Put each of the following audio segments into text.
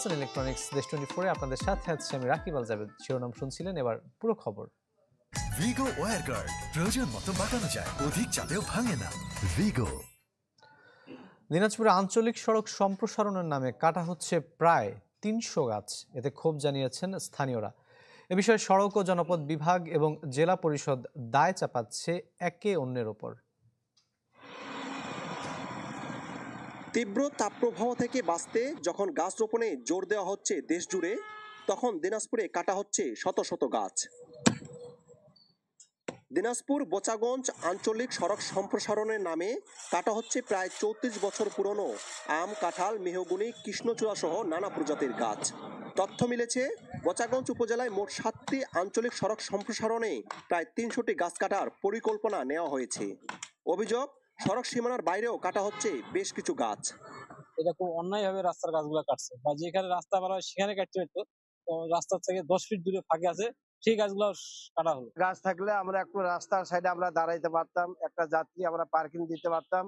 Hasan electronics দেশ twenty ফোরে আপনাদের সাথে আছি আমি রাকিব আল জাভেদ শিরোনাম শুনছিলেন এবার পুরো খবর ভিগো ওয়ার গার্ড প্রয়োজন মতো বাঁকানো যায় অধিক চাপেও ভাঙে না ভিগো দিনাজপুরে আঞ্চলিক সড়ক সম্প্রসারণের নামে কাটা হচ্ছে প্রায় তিনশো গাছ এতে ক্ষোভ জানিয়েছেন স্থানীয়রা এ বিষয়ে সড়ক ও জনপদ বিভাগ এবং জেলা পরিষদ দায় চাপাচ্ছে একে অন্যের ওপর তীব্র তাপপ্রবাহ থেকে বাঁচতে যখন গাছ রোপণে জোর দেওয়া হচ্ছে দেশ জুড়ে তখন দিনাজপুরে কাটা হচ্ছে শত শত গাছ দিনাজপুর বোচাগঞ্জ আঞ্চলিক সড়ক সম্প্রসারণের নামে কাটা হচ্ছে প্রায় চৌত্রিশ বছর পুরনো আম কাঁঠাল মেহগুনি কৃষ্ণচূড়া সহ নানা প্রজাতির গাছ তথ্য মিলেছে বোচাগঞ্জ উপজেলায় মোট সাতটি আঞ্চলিক সড়ক সম্প্রসারণে প্রায় তিনশোটি গাছ কাটার পরিকল্পনা নেওয়া হয়েছে অভিযোগ সড়ক সীমানার বাইরেও কাটা হচ্ছে বেশ কিছু গাছ এটা খুব অন্যায় ভাবে রাস্তার গাছগুলো কাটছে বা যেখানে রাস্তা বাড়া হয় সেখানে কাটতে তো রাস্তার থেকে দশ ফিট দূরে ফাঁকে আছে সেই গাছগুলো কাটা হলো গাছ থাকলে আমরা একটু রাস্তার সাইডে আমরা দাঁড়াইতে পারতাম একটা যাত্রী আমরা পার্কিং দিতে পারতাম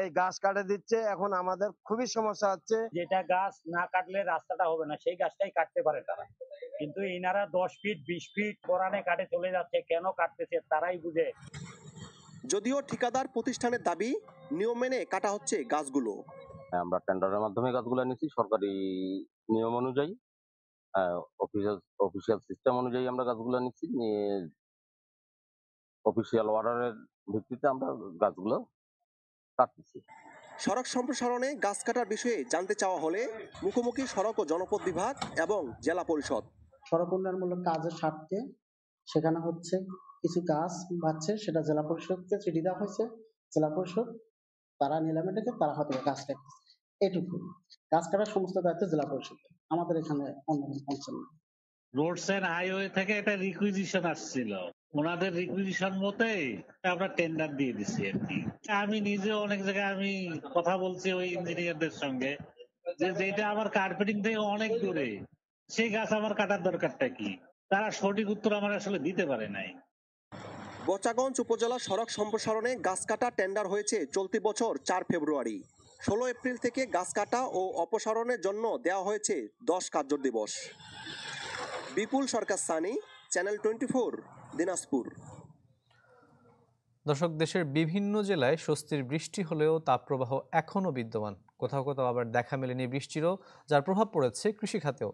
এই গাছ কাটে দিচ্ছে এখন আমাদের খুবই সমস্যা হচ্ছে যেটা গাছ না কাটলে রাস্তাটা হবে না সেই গাছটাই কাটতে পারে তারা কিন্তু ইনারা দশ ফিট বিশ ফিট কোরআনে কাটে চলে যাচ্ছে কেন কাটতেছে তারাই বুঝে যদিও ঠিকাদার প্রতিষ্ঠানের দাবি নিয়ম মেনে কাটা হচ্ছে গাছগুলো হ্যাঁ, আমরা টেন্ডারের মাধ্যমে গাছগুলো নিয়েছি সরকারি নিয়ম অনুযায়ী অফিসিয়াল অফিসিয়াল সিস্টেম অনুযায়ী আমরা গাছগুলো নিচ্ছি নিয়ে অফিসিয়াল অর্ডারের ভিত্তিতে আমরা গাছগুলো কাটতেছি সড়ক সম্প্রসারণে গাছ কাটার বিষয়ে জানতে চাওয়া হলে মুখোমুখি সড়ক ও জনপদ বিভাগ এবং জেলা পরিষদ সড়ক উন্নয়নমূলক কাজের স্বার্থে সেখানে হচ্ছে কিছু গাছ পাচ্ছে সেটা জেলা পরিষদকে চিঠি দেওয়া হয়েছে জেলা পরিষদ তারা নিলামে ডেকে তারা হয়তো গাছ কাটতেছে এটুকু গাছ কাটার সমস্ত দায়িত্ব জেলা পরিষদ আমাদের এখানে অন্য অঞ্চল রোডস এন্ড হাইওয়ে থেকে এটা রিকুইজিশন আসছিল ওনাদের রিকুইজিশন মতে আমরা টেন্ডার দিয়ে দিছি আর কি আমি নিজে অনেক জায়গায় আমি কথা বলছি ওই ইঞ্জিনিয়ারদের সঙ্গে যে যেটা আমার কার্পেটিং থেকে অনেক দূরে সেই গাছ আমার কাটার দরকারটা কি তারা সঠিক উত্তর আমার আসলে দিতে পারে নাই বচাগঞ্জ উপজেলা সড়ক সম্প্রসারণে গাছ কাটা টেন্ডার হয়েছে চলতি বছর চার ফেব্রুয়ারি ষোলো এপ্রিল থেকে গাছ কাটা ও অপসারণের জন্য দেওয়া হয়েছে দশ কার্য দিবস বিপুল সরকার সানি চ্যানেল টোয়েন্টি ফোর দিনাজপুর দর্শক দেশের বিভিন্ন জেলায় স্বস্তির বৃষ্টি হলেও তাপপ্রবাহ এখনও বিদ্যমান কোথাও কোথাও আবার দেখা মেলেনি বৃষ্টিরও যার প্রভাব পড়েছে কৃষিখাতেও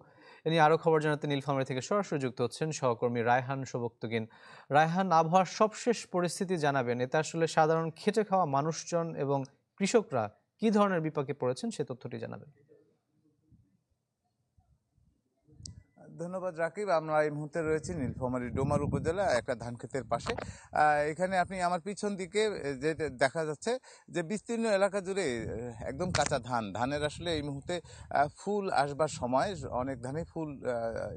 এ নিয়ে আরও খবর জানাতে নীলফামারি থেকে সরাসরি যুক্ত হচ্ছেন সহকর্মী রায়হান শোভক্তগিন রায়হান আবহাওয়ার সবশেষ পরিস্থিতি জানাবেন এতে আসলে সাধারণ খেটে খাওয়া মানুষজন এবং কৃষকরা কি ধরনের বিপাকে পড়েছেন সে তথ্যটি জানাবেন ধন্যবাদ রাকিব আমরা এই মুহূর্তে রয়েছি নীলফামারী ডোমার উপজেলা একটা ধান ক্ষেতের পাশে এখানে আপনি আমার পিছন দিকে যে দেখা যাচ্ছে যে বিস্তীর্ণ এলাকা জুড়ে একদম কাঁচা ধান ধানের আসলে এই মুহূর্তে ফুল আসবার সময় অনেক ধানে ফুল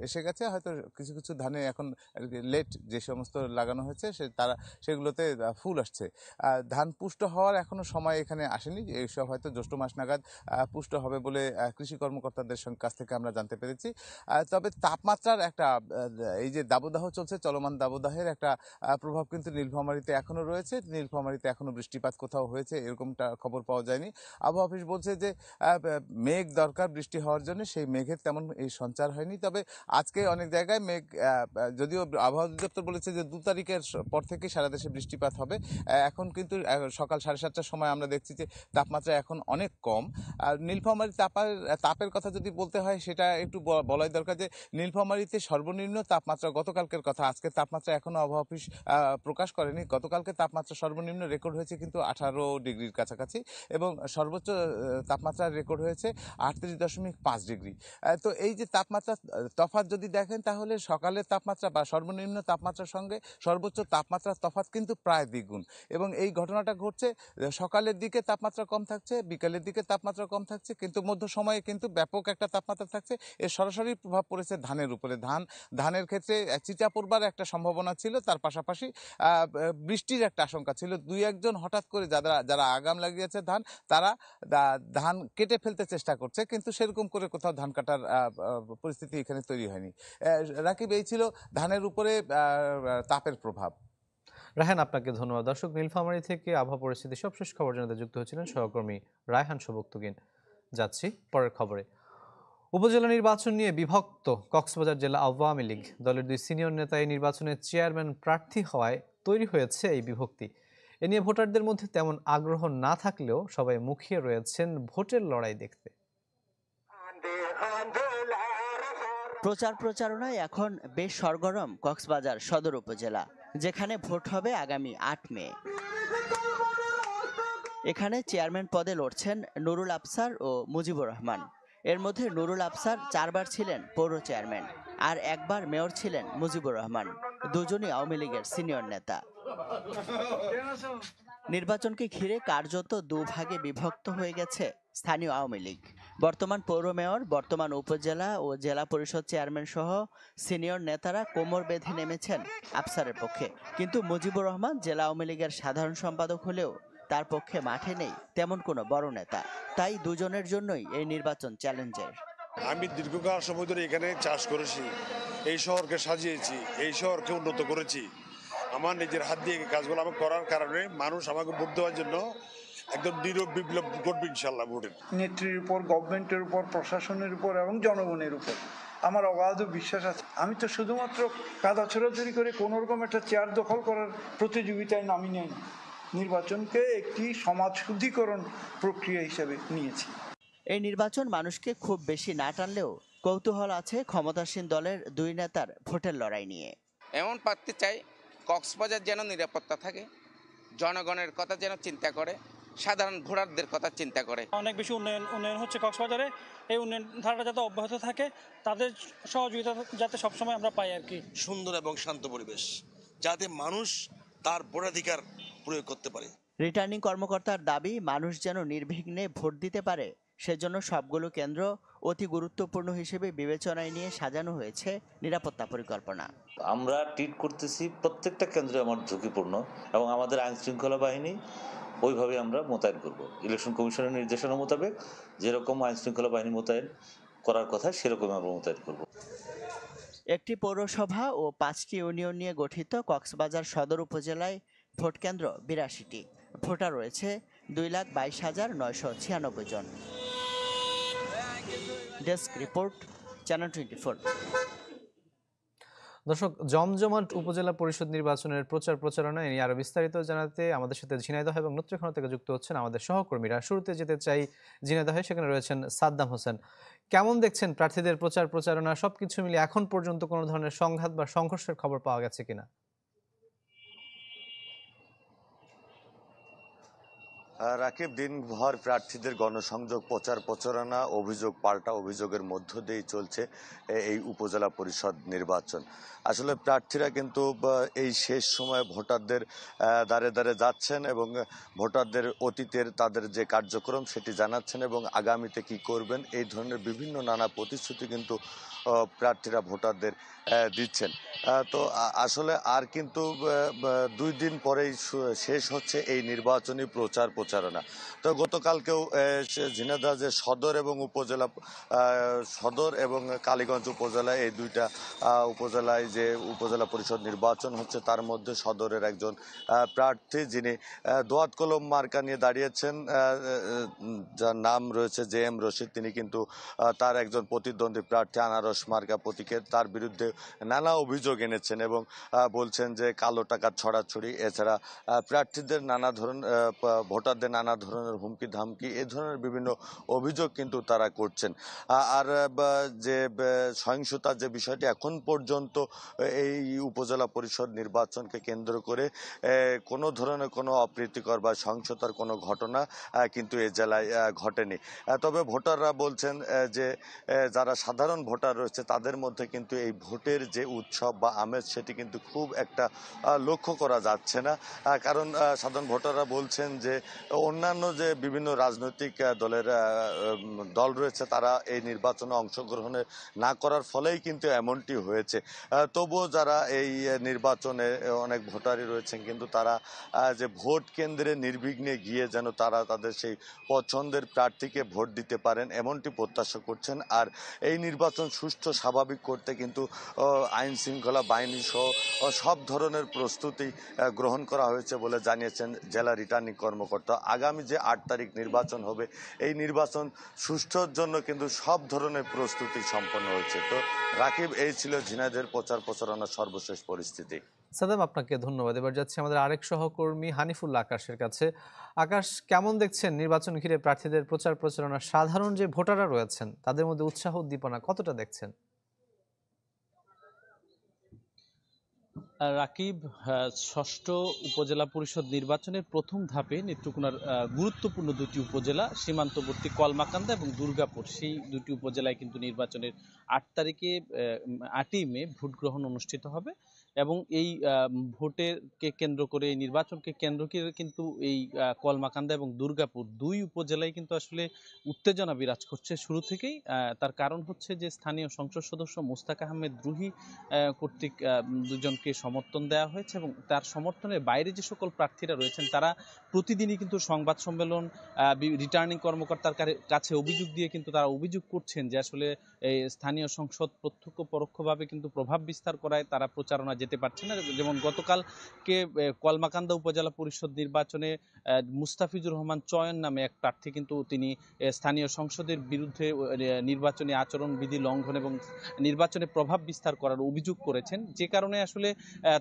এসে গেছে হয়তো কিছু কিছু ধানে এখন লেট যে সমস্ত লাগানো হয়েছে সে তারা সেগুলোতে ফুল আসছে ধান পুষ্ট হওয়ার এখনও সময় এখানে আসেনি এইসব হয়তো জ্যৈষ্ঠ মাস নাগাদ পুষ্ট হবে বলে কৃষি কর্মকর্তাদের কাছ থেকে আমরা জানতে পেরেছি তবে তা তাপমাত্রার একটা এই যে দাবদাহ চলছে চলমান দাবদাহের একটা প্রভাব কিন্তু নীলফামারিতে এখনও রয়েছে নীলফামারিতে এখনও বৃষ্টিপাত কোথাও হয়েছে এরকমটা খবর পাওয়া যায়নি আবহাওয়া অফিস বলছে যে মেঘ দরকার বৃষ্টি হওয়ার জন্য সেই মেঘের তেমন এই সঞ্চার হয়নি তবে আজকে অনেক জায়গায় মেঘ যদিও আবহাওয়া অধিদপ্তর বলেছে যে দু তারিখের পর থেকে সারা দেশে বৃষ্টিপাত হবে এখন কিন্তু সকাল সাড়ে সাতটার সময় আমরা দেখছি যে তাপমাত্রা এখন অনেক কম আর নীলফামারি তাপের তাপের কথা যদি বলতে হয় সেটা একটু বলাই দরকার যে নীলফামারীতে সর্বনিম্ন তাপমাত্রা গতকালকের কথা আজকে তাপমাত্রা এখনও আবহাওয়া অফিস প্রকাশ করেনি গতকালকে তাপমাত্রা সর্বনিম্ন রেকর্ড হয়েছে কিন্তু আঠারো ডিগ্রির কাছাকাছি এবং সর্বোচ্চ তাপমাত্রার রেকর্ড হয়েছে আটত্রিশ দশমিক পাঁচ ডিগ্রি তো এই যে তাপমাত্রা তফাত যদি দেখেন তাহলে সকালের তাপমাত্রা বা সর্বনিম্ন তাপমাত্রার সঙ্গে সর্বোচ্চ তাপমাত্রার তফাত কিন্তু প্রায় দ্বিগুণ এবং এই ঘটনাটা ঘটছে সকালের দিকে তাপমাত্রা কম থাকছে বিকালের দিকে তাপমাত্রা কম থাকছে কিন্তু মধ্য সময়ে কিন্তু ব্যাপক একটা তাপমাত্রা থাকছে এর সরাসরি প্রভাব পড়েছে ধানের উপরে ধান ধানের ক্ষেত্রে চিটা পড়বার একটা সম্ভাবনা ছিল তার পাশাপাশি বৃষ্টির একটা আশঙ্কা ছিল দুই একজন হঠাৎ করে যারা যারা আগাম লাগিয়েছে ধান তারা ধান কেটে ফেলতে চেষ্টা করছে কিন্তু সেরকম করে কোথাও ধান কাটার পরিস্থিতি এখানে তৈরি হয়নি রাকিব এই ছিল ধানের উপরে তাপের প্রভাব রায়হান আপনাকে ধন্যবাদ দর্শক নীলফামারি থেকে আবহাওয়া পরিস্থিতি সবশেষ খবর জানাতে যুক্ত হয়েছিলেন সহকর্মী রায়হান সবক্তগিন যাচ্ছি পরের খবরে উপজেলা নির্বাচন নিয়ে বিভক্ত কক্সবাজার জেলা আওয়ামী লীগ দলের দুই সিনিয়র নেতা এই নির্বাচনে চেয়ারম্যান প্রার্থী হওয়ায় তৈরি হয়েছে এই বিভক্তি এ নিয়ে ভোটারদের মধ্যে তেমন আগ্রহ না থাকলেও সবাই মুখিয়ে রয়েছেন ভোটের লড়াই দেখতে প্রচার প্রচারণায় এখন বেশ সরগরম কক্সবাজার সদর উপজেলা যেখানে ভোট হবে আগামী আট মে এখানে চেয়ারম্যান পদে লড়ছেন নুরুল আফসার ও মুজিবুর রহমান এর মধ্যে নুরুল আফসার চারবার ছিলেন পৌর চেয়ারম্যান আর একবার মেয়র ছিলেন মুজিবুর রহমান দুজনই আওয়ামী লীগের সিনিয়র নেতা নির্বাচনকে ঘিরে কার্যত দুভাগে বিভক্ত হয়ে গেছে স্থানীয় আওয়ামী লীগ বর্তমান পৌর মেয়র বর্তমান উপজেলা ও জেলা পরিষদ চেয়ারম্যান সহ সিনিয়র নেতারা কোমর বেঁধে নেমেছেন আফসারের পক্ষে কিন্তু মুজিবুর রহমান জেলা আওয়ামী লীগের সাধারণ সম্পাদক হলেও তার পক্ষে মাঠে নেই তেমন কোনো বড় নেতা তাই দুজনের জন্যই এই নির্বাচন চ্যালেঞ্জের আমি দীর্ঘকাল সময় ধরে এখানে চাষ করেছি এই শহরকে সাজিয়েছি এই শহরকে উন্নত করেছি আমার নিজের হাত দিয়ে কাজগুলো আমার করার কারণে মানুষ আমাকে ভোট দেওয়ার জন্য একদম নীরব বিপ্লব করবে ইনশাল্লাহ ভোটে নেত্রীর উপর গভর্নমেন্টের উপর প্রশাসনের উপর এবং জনগণের উপর আমার অবাধ বিশ্বাস আছে আমি তো শুধুমাত্র কাদা ছড়াছড়ি করে কোনোরকম একটা চেয়ার দখল করার প্রতিযোগিতায় নামি নেই নির্বাচনকে একটি সমাজ শুদ্ধিকরণ প্রক্রিয়া হিসেবে নিয়েছি এই নির্বাচন মানুষকে খুব বেশি না টানলেও কৌতূহল আছে ক্ষমতাসীন দলের দুই নেতার ভোটের লড়াই নিয়ে এমন প্রার্থী চাই কক্সবাজার যেন নিরাপত্তা থাকে জনগণের কথা যেন চিন্তা করে সাধারণ ভোটারদের কথা চিন্তা করে অনেক বেশি উন্নয়ন উন্নয়ন হচ্ছে কক্সবাজারে এই উন্নয়ন ধারাটা যাতে অব্যাহত থাকে তাদের সহযোগিতা যাতে সবসময় আমরা পাই আর কি সুন্দর এবং শান্ত পরিবেশ যাতে মানুষ তার ভোটাধিকার প্রয়োগ করতে পারে রিটার্নিং কর্মকর্তার দাবি মানুষ যেন নির্বিঘ্নে ভোট দিতে পারে সেজন্য সবগুলো কেন্দ্র অতি গুরুত্বপূর্ণ হিসেবে বিবেচনায় নিয়ে সাজানো হয়েছে নিরাপত্তা পরিকল্পনা আমরা ট্রিট করতেছি প্রত্যেকটা কেন্দ্র আমার ঝুঁকিপূর্ণ এবং আমাদের আইন শৃঙ্খলা বাহিনী ওইভাবে আমরা মোতায়েন করব ইলেকশন কমিশনের নির্দেশনা মোতাবেক যেরকম আইন শৃঙ্খলা বাহিনী মোতায়েন করার কথা সেরকম আমরা মোতায়েন করব একটি পৌরসভা ও পাঁচটি ইউনিয়ন নিয়ে গঠিত কক্সবাজার সদর উপজেলায় ভোটকেন্দ্র বিরাশিটি ভোটার রয়েছে দুই লাখ বাইশ হাজার নয়শো ছিয়ানব্বই জন desk report channel twenty four দর্শক জমজমাট উপজেলা পরিষদ নির্বাচনের প্রচার প্রচারণা নিয়ে আরো বিস্তারিত জানাতে আমাদের সাথে ঝিনাইদহ এবং নেত্রকোণ থেকে যুক্ত হচ্ছেন আমাদের সহকর্মীরা শুরুতে যেতে চাই ঝিনাইদহে সেখানে রয়েছেন সাদ্দাম হোসেন কেমন দেখছেন প্রার্থীদের প্রচার প্রচারণা সবকিছু মিলে এখন পর্যন্ত কোনো ধরনের সংঘাত বা সংঘর্ষের খবর পাওয়া গেছে কিনা রাকিব দিনভর প্রার্থীদের গণসংযোগ প্রচার প্রচারণা অভিযোগ পাল্টা অভিযোগের মধ্য দিয়েই চলছে এই উপজেলা পরিষদ নির্বাচন আসলে প্রার্থীরা কিন্তু এই শেষ সময় ভোটারদের দ্বারে দ্বারে যাচ্ছেন এবং ভোটারদের অতীতের তাদের যে কার্যক্রম সেটি জানাচ্ছেন এবং আগামীতে কি করবেন এই ধরনের বিভিন্ন নানা প্রতিশ্রুতি কিন্তু প্রার্থীরা ভোটারদের দিচ্ছেন তো আসলে আর কিন্তু দুই দিন পরেই শেষ হচ্ছে এই নির্বাচনী প্রচার প্রচারণা তো গতকালকেও ঝিনাদা যে সদর এবং উপজেলা সদর এবং কালীগঞ্জ উপজেলা এই দুইটা উপজেলায় যে উপজেলা পরিষদ নির্বাচন হচ্ছে তার মধ্যে সদরের একজন প্রার্থী যিনি দোয়াত কলম মার্কা নিয়ে দাঁড়িয়েছেন যার নাম রয়েছে জে এম রশিদ তিনি কিন্তু তার একজন প্রতিদ্বন্দ্বী প্রার্থী আনারস আনারস মার্কা প্রতীকের তার বিরুদ্ধে নানা অভিযোগ এনেছেন এবং বলছেন যে কালো টাকা ছড়াছড়ি এছাড়া প্রার্থীদের নানা ধরনের ভোটারদের নানা ধরনের হুমকি ধামকি এ ধরনের বিভিন্ন অভিযোগ কিন্তু তারা করছেন আর যে সহিংসতার যে বিষয়টি এখন পর্যন্ত এই উপজেলা পরিষদ নির্বাচনকে কেন্দ্র করে কোনো ধরনের কোনো অপ্রীতিকর বা সহিংসতার কোনো ঘটনা কিন্তু এ জেলায় ঘটেনি তবে ভোটাররা বলছেন যে যারা সাধারণ ভোটার রয়েছে তাদের মধ্যে কিন্তু এই ভোটের যে উৎসব বা আমেজ সেটি কিন্তু খুব একটা লক্ষ্য করা যাচ্ছে না কারণ সাধারণ ভোটাররা বলছেন যে অন্যান্য যে বিভিন্ন রাজনৈতিক দলের দল রয়েছে তারা এই নির্বাচনে অংশগ্রহণে না করার ফলেই কিন্তু এমনটি হয়েছে তবুও যারা এই নির্বাচনে অনেক ভোটারই রয়েছেন কিন্তু তারা যে ভোট কেন্দ্রে নির্বিঘ্নে গিয়ে যেন তারা তাদের সেই পছন্দের প্রার্থীকে ভোট দিতে পারেন এমনটি প্রত্যাশা করছেন আর এই নির্বাচন সুস্থ স্বাভাবিক করতে কিন্তু আইন শৃঙ্খলা বাহিনী সহ সব ধরনের প্রস্তুতি গ্রহণ করা হয়েছে বলে জানিয়েছেন জেলা রিটার্নিং কর্মকর্তা আগামী যে আট তারিখ নির্বাচন হবে এই নির্বাচন সুষ্ঠুর জন্য কিন্তু সব ধরনের প্রস্তুতি সম্পন্ন হয়েছে তো রাকিব এই ছিল ঝিনাইদের প্রচার প্রচারণার সর্বশেষ পরিস্থিতি সাদাম আপনাকে ধন্যবাদ এবার যাচ্ছি আমাদের আরেক সহকর্মী হানিফুল আকাশের কাছে আকাশ কেমন দেখছেন নির্বাচন ঘিরে প্রার্থীদের প্রচার প্রচারণা সাধারণ যে ভোটাররা রয়েছেন তাদের মধ্যে উৎসাহ উদ্দীপনা কতটা দেখছেন রাকিব ষষ্ঠ উপজেলা পরিষদ নির্বাচনের প্রথম ধাপে নেত্রকোনার গুরুত্বপূর্ণ দুটি উপজেলা সীমান্তবর্তী কলমাকান্দা এবং দুর্গাপুর সেই দুটি উপজেলায় কিন্তু নির্বাচনের আট তারিখে আটই মে ভোট গ্রহণ অনুষ্ঠিত হবে এবং এই ভোটেরকে কেন্দ্র করে এই নির্বাচনকে কেন্দ্র করে কিন্তু এই কলমাকান্দা এবং দুর্গাপুর দুই উপজেলায় কিন্তু আসলে উত্তেজনা বিরাজ করছে শুরু থেকেই তার কারণ হচ্ছে যে স্থানীয় সংসদ সদস্য মুস্তাক আহমেদ রুহি কর্তৃক দুজনকে সমর্থন দেওয়া হয়েছে এবং তার সমর্থনের বাইরে যে সকল প্রার্থীরা রয়েছেন তারা প্রতিদিনই কিন্তু সংবাদ সম্মেলন রিটার্নিং কর্মকর্তার কাছে অভিযোগ দিয়ে কিন্তু তারা অভিযোগ করছেন যে আসলে স্থানীয় সংসদ প্রত্যক্ষ পরোক্ষভাবে কিন্তু প্রভাব বিস্তার করায় তারা প্রচারণা যেতে পারছে না যেমন গতকালকে কলমাকান্দা উপজেলা পরিষদ নির্বাচনে মুস্তাফিজুর রহমান চয়ন নামে এক প্রার্থী কিন্তু তিনি স্থানীয় সংসদের বিরুদ্ধে নির্বাচনী আচরণবিধি লঙ্ঘন এবং নির্বাচনে প্রভাব বিস্তার করার অভিযোগ করেছেন যে কারণে আসলে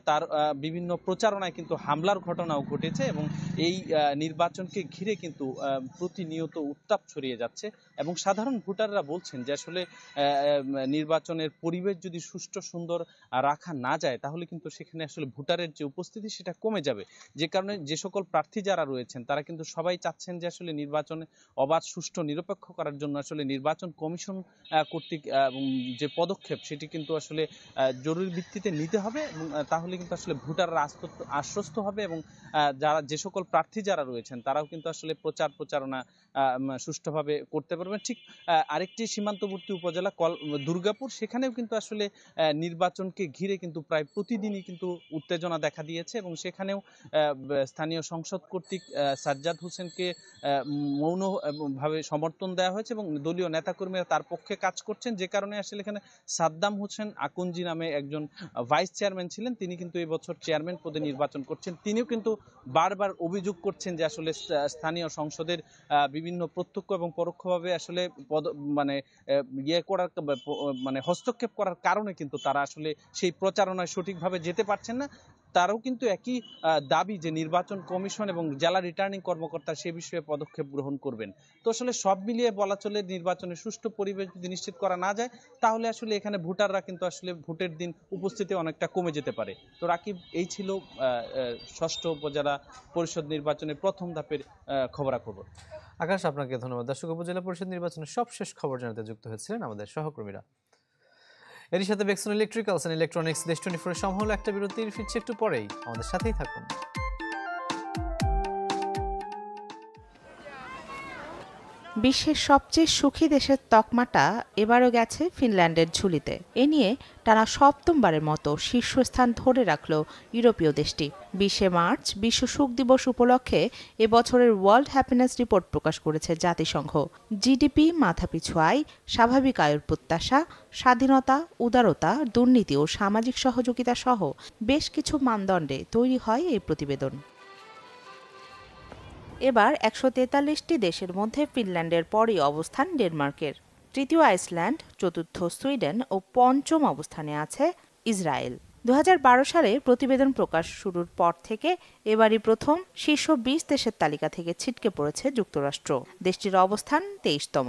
তার বিভিন্ন প্রচারণায় কিন্তু হামলার ঘটনাও ঘটেছে এবং এই নির্বাচনকে ঘিরে কিন্তু প্রতিনিয়ত উত্তাপ ছড়িয়ে যাচ্ছে এবং সাধারণ ভোটাররা বলছেন যে আসলে নির্বাচনের পরিবেশ যদি সুষ্ঠু সুন্দর রাখা না যায় তাহলে কিন্তু সেখানে আসলে ভোটারের যে উপস্থিতি সেটা কমে যাবে যে কারণে যে সকল প্রার্থী যারা রয়েছেন তারা কিন্তু সবাই চাচ্ছেন যে আসলে নির্বাচনে অবাধ সুষ্ঠু নিরপেক্ষ করার জন্য আসলে নির্বাচন কমিশন কর্তৃক যে পদক্ষেপ সেটি কিন্তু আসলে জরুরি ভিত্তিতে নিতে হবে এবং তাহলে কিন্তু আসলে ভোটাররা আশ্বস্ত হবে এবং যারা যে সকল প্রার্থী যারা রয়েছেন তারাও কিন্তু আসলে প্রচার প্রচারণা সুষ্ঠুভাবে করতে পারবে করবেন ঠিক আরেকটি সীমান্তবর্তী উপজেলা কল দুর্গাপুর সেখানেও কিন্তু আসলে নির্বাচনকে ঘিরে কিন্তু প্রায় প্রতিদিনই কিন্তু উত্তেজনা দেখা দিয়েছে এবং সেখানেও স্থানীয় সংসদ কর্তৃক সাজ্জাদ হোসেনকে মৌনভাবে সমর্থন দেওয়া হয়েছে এবং দলীয় নেতাকর্মীরা তার পক্ষে কাজ করছেন যে কারণে আসলে এখানে সাদ্দাম হোসেন আকুঞ্জি নামে একজন ভাইস চেয়ারম্যান ছিলেন তিনি কিন্তু এবছর চেয়ারম্যান পদে নির্বাচন করছেন তিনিও কিন্তু বারবার অভিযোগ করছেন যে আসলে স্থানীয় সংসদের বিভিন্ন প্রত্যক্ষ এবং পরোক্ষভাবে আসলে মানে ইয়ে করার মানে হস্তক্ষেপ করার কারণে কিন্তু তারা আসলে সেই প্রচারণায় সঠিকভাবে যেতে পারছেন না তারাও কিন্তু একই দাবি যে নির্বাচন কমিশন এবং জেলা রিটার্নিং কর্মকর্তা সে বিষয়ে পদক্ষেপ গ্রহণ করবেন তো আসলে সব মিলিয়ে বলা চলে নির্বাচনের সুষ্ঠু পরিবেশ যদি নিশ্চিত করা না যায় তাহলে আসলে এখানে ভোটাররা কিন্তু আসলে ভোটের দিন উপস্থিতি অনেকটা কমে যেতে পারে তো রাকিব এই ছিল ষষ্ঠ উপজেলা পরিষদ নির্বাচনের প্রথম ধাপের খবরাখবর আকাশ আপনাকে ধন্যবাদ দর্শক উপজেলা পরিষদ নির্বাচনের সবশেষ খবর জানাতে যুক্ত হয়েছিলেন আমাদের সহকর্মীরা এর সাথে বেক্সন ইলেকট্রিক্যালস অ্যান্ড ইলেকট্রনিক্স দেশ টোয়েন্টি ফোরের সম্ভাবনা একটা বিরতির ফিরছে একটু পরেই আমাদের সাথেই থাকুন বিশ্বের সবচেয়ে সুখী দেশের তকমাটা এবারও গেছে ফিনল্যান্ডের ঝুলিতে এ নিয়ে টানা সপ্তমবারের মতো শীর্ষস্থান ধরে রাখল ইউরোপীয় দেশটি বিশে মার্চ বিশ্ব সুখ দিবস উপলক্ষে এবছরের ওয়ার্ল্ড হ্যাপিনেস রিপোর্ট প্রকাশ করেছে জাতিসংঘ জিডিপি মাথাপিছু আয় স্বাভাবিক আয়ের প্রত্যাশা স্বাধীনতা উদারতা দুর্নীতি ও সামাজিক সহযোগিতা সহ বেশ কিছু মানদণ্ডে তৈরি হয় এই প্রতিবেদন এবার একশো তেতাল্লিশটি দেশের মধ্যে ফিনল্যান্ডের পরই অবস্থান ডেনমার্কের তৃতীয় আইসল্যান্ড চতুর্থ সুইডেন ও পঞ্চম অবস্থানে আছে ইসরায়েল দু সালে প্রতিবেদন প্রকাশ শুরুর পর থেকে এবারই প্রথম শীর্ষ বিশ দেশের তালিকা থেকে ছিটকে পড়েছে যুক্তরাষ্ট্র দেশটির অবস্থান তেইশতম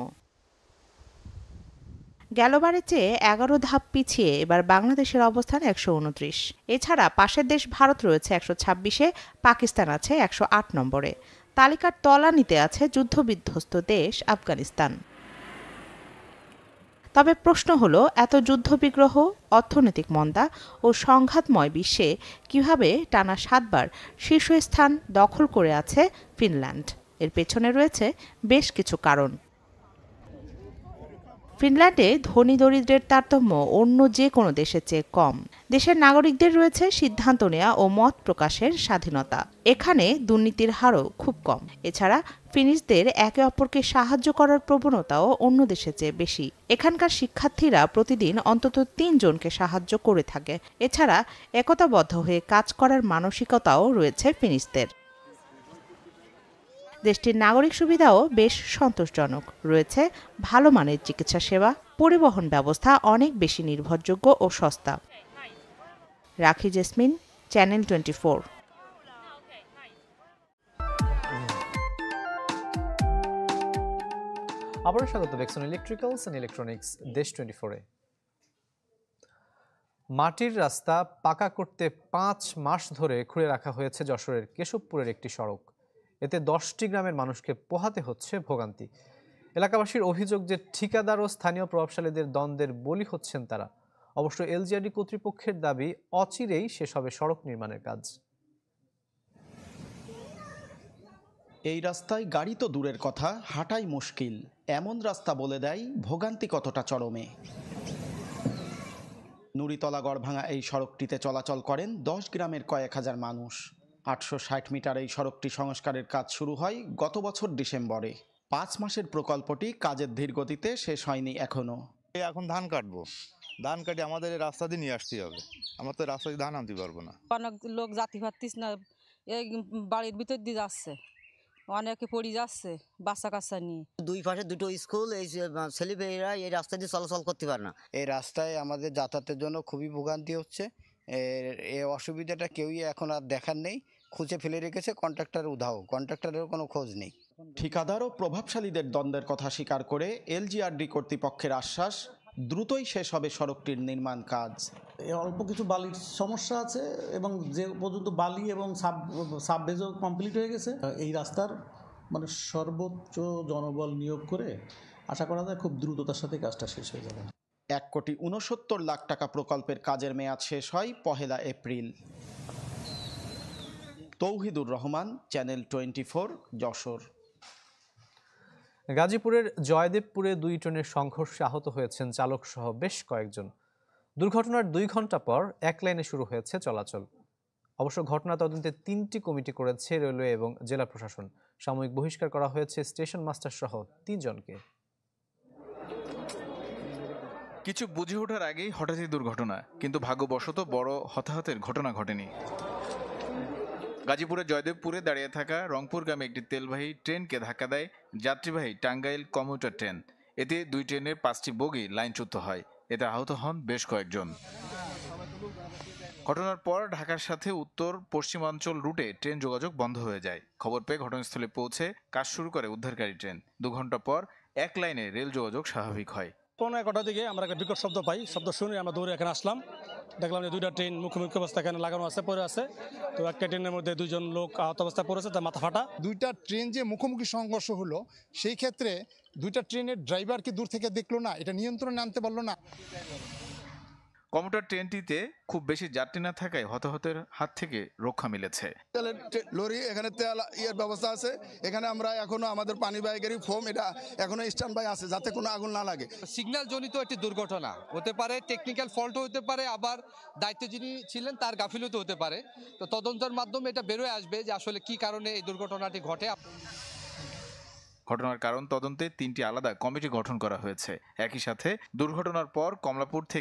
গেলবারের চেয়ে এগারো ধাপ পিছিয়ে এবার বাংলাদেশের অবস্থান একশো উনত্রিশ এছাড়া পাশের দেশ ভারত রয়েছে একশো ছাব্বিশে পাকিস্তান আছে একশো আট নম্বরে তালিকার তলানিতে আছে যুদ্ধবিধ্বস্ত দেশ আফগানিস্তান তবে প্রশ্ন হলো এত যুদ্ধবিগ্রহ অর্থনৈতিক মন্দা ও সংঘাতময় বিশ্বে কিভাবে টানা সাতবার শীর্ষস্থান দখল করে আছে ফিনল্যান্ড এর পেছনে রয়েছে বেশ কিছু কারণ ফিনল্যান্ডে ধনী দরিদ্রের তারতম্য অন্য যে কোনো দেশের চেয়ে কম দেশের নাগরিকদের রয়েছে সিদ্ধান্ত নেওয়া ও মত প্রকাশের স্বাধীনতা এখানে দুর্নীতির হারও খুব কম এছাড়া ফিনিশদের একে অপরকে সাহায্য করার প্রবণতাও অন্য দেশের চেয়ে বেশি এখানকার শিক্ষার্থীরা প্রতিদিন অন্তত তিনজনকে সাহায্য করে থাকে এছাড়া একতাবদ্ধ হয়ে কাজ করার মানসিকতাও রয়েছে ফিনিশদের দেশটির নাগরিক সুবিধাও বেশ সন্তোষজনক রয়েছে ভালো মানের চিকিৎসা সেবা পরিবহন ব্যবস্থা অনেক বেশি নির্ভরযোগ্য ও সস্তা রাখি জেসমিন চ্যানেল টোয়েন্টি আবারও স্বাগত দেখছেন ইলেকট্রিক্যালস অ্যান্ড ইলেকট্রনিক্স দেশ টোয়েন্টি ফোরে মাটির রাস্তা পাকা করতে পাঁচ মাস ধরে খুঁড়ে রাখা হয়েছে যশোরের কেশবপুরের একটি সড়ক এতে দশটি গ্রামের মানুষকে পোহাতে হচ্ছে ভোগান্তি এলাকাবাসীর অভিযোগ যে ঠিকাদার ও স্থানীয় প্রভাবশালীদের দ্বন্দ্বের বলি হচ্ছেন তারা অবশ্য এলজিআরডি কর্তৃপক্ষের দাবি অচিরেই শেষ হবে সড়ক নির্মাণের কাজ এই রাস্তায় গাড়ি তো দূরের কথা হাঁটাই মুশকিল এমন রাস্তা বলে দেয় ভোগান্তি কতটা চরমে নুরিতলা গড়ভাঙা এই সড়কটিতে চলাচল করেন দশ গ্রামের কয়েক হাজার মানুষ আটশো ষাট মিটার এই সড়কটি সংস্কারের কাজ শুরু হয় গত বছর ডিসেম্বরে পাঁচ মাসের প্রকল্পটি কাজের ধীরগতিতে শেষ হয়নি এখনও এখন ধান কাটবো ধান কাটি আমাদের রাস্তা দিয়ে নিয়ে আসতে হবে আমার তো রাস্তা দিয়ে ধান আনতে পারবো না অনেক লোক জাতি পারতিস না এই বাড়ির ভিতর দিয়ে যাচ্ছে অনেকে পড়ি যাচ্ছে বাচ্চা কাচ্চা নিয়ে দুই পাশে দুটো স্কুল এই ছেলেমেয়েরা এই রাস্তা দিয়ে চলাচল করতে পারে না এই রাস্তায় আমাদের যাতায়াতের জন্য খুবই ভোগান্তি হচ্ছে এ অসুবিধাটা কেউই এখন আর দেখার নেই খুঁজে ফেলে রেখেছে কন্ট্রাক্টর উধাও কন্ট্রাক্টরেরও কোনো খোঁজ নেই ঠিকাদার ও প্রভাবশালীদের দ্বন্দ্বের কথা স্বীকার করে এলজিআরডি কর্তৃপক্ষের আশ্বাস দ্রুতই শেষ হবে সড়কটির নির্মাণ কাজ অল্প কিছু বালির সমস্যা আছে এবং যে পর্যন্ত বালি এবং সাব সাববেজও কমপ্লিট হয়ে গেছে এই রাস্তার মানে সর্বোচ্চ জনবল নিয়োগ করে আশা করা যায় খুব দ্রুততার সাথে কাজটা শেষ হয়ে যাবে এক কোটি উনসত্তর লাখ টাকা প্রকল্পের কাজের মেয়াদ শেষ হয় পহেলা এপ্রিল তৌহিদুর রহমান চ্যানেল টোয়েন্টি যশোর গাজীপুরের জয়দেবপুরে দুই ট্রেনের সংঘর্ষে আহত হয়েছেন চালক সহ বেশ কয়েকজন দুর্ঘটনার দুই ঘন্টা পর এক লাইনে শুরু হয়েছে চলাচল অবশ্য ঘটনা তদন্তে তিনটি কমিটি করেছে রেলওয়ে এবং জেলা প্রশাসন সাময়িক বহিষ্কার করা হয়েছে স্টেশন মাস্টার সহ তিনজনকে কিছু বুঝে ওঠার আগেই হঠাৎই দুর্ঘটনা কিন্তু ভাগ্যবশত বড় হতাহতের ঘটনা ঘটেনি গাজীপুরের জয়দেবপুরে দাঁড়িয়ে থাকা রংপুরগামী একটি তেলবাহী ট্রেনকে ধাক্কা দেয় যাত্রীবাহী টাঙ্গাইল কমিউটার ট্রেন এতে দুই ট্রেনের পাঁচটি বগি লাইনচ্যুত হয় এতে আহত হন বেশ কয়েকজন ঘটনার পর ঢাকার সাথে উত্তর পশ্চিমাঞ্চল রুটে ট্রেন যোগাযোগ বন্ধ হয়ে যায় খবর পেয়ে ঘটনাস্থলে পৌঁছে কাজ শুরু করে উদ্ধারকারী ট্রেন দু ঘন্টা পর এক লাইনে রেল যোগাযোগ স্বাভাবিক হয় পৌনে এক দিকে আমরা একটা বিকট শব্দ পাই শব্দ শুনে আমরা দৌড়ে এখানে আসলাম দেখলাম যে দুইটা ট্রেন মুখোমুখি অবস্থা এখানে লাগানো আছে পরে আছে তো একটা ট্রেনের মধ্যে দুজন লোক আহত অবস্থায় পড়েছে তার মাথা ফাটা দুইটা ট্রেন যে মুখোমুখি সংঘর্ষ হলো সেই ক্ষেত্রে দুইটা ট্রেনের ড্রাইভার কি দূর থেকে দেখলো না এটা নিয়ন্ত্রণে আনতে পারলো না কমিউটার ট্রেনটিতে খুব বেশি যাত্রী না থাকায় হতাহতের হাত থেকে রক্ষা মিলেছে তেলের লরি এখানে তেল ইয়ের ব্যবস্থা আছে এখানে আমরা এখনো আমাদের পানি বাইকেরই ফোম এটা এখনো স্ট্যান্ড বাই আছে যাতে কোনো আগুন না লাগে সিগন্যাল জনিত একটি দুর্ঘটনা হতে পারে টেকনিক্যাল ফল্ট হতে পারে আবার দায়িত্ব যিনি ছিলেন তার গাফিলতি হতে পারে তো তদন্তের মাধ্যমে এটা বেরোয় আসবে যে আসলে কি কারণে এই দুর্ঘটনাটি ঘটে ঘটনার কারণ তদন্তে তিনটি আলাদা কমিটি গঠন করা হয়েছে একই সাথে দুর্ঘটনার পর কমলাপুর থেকে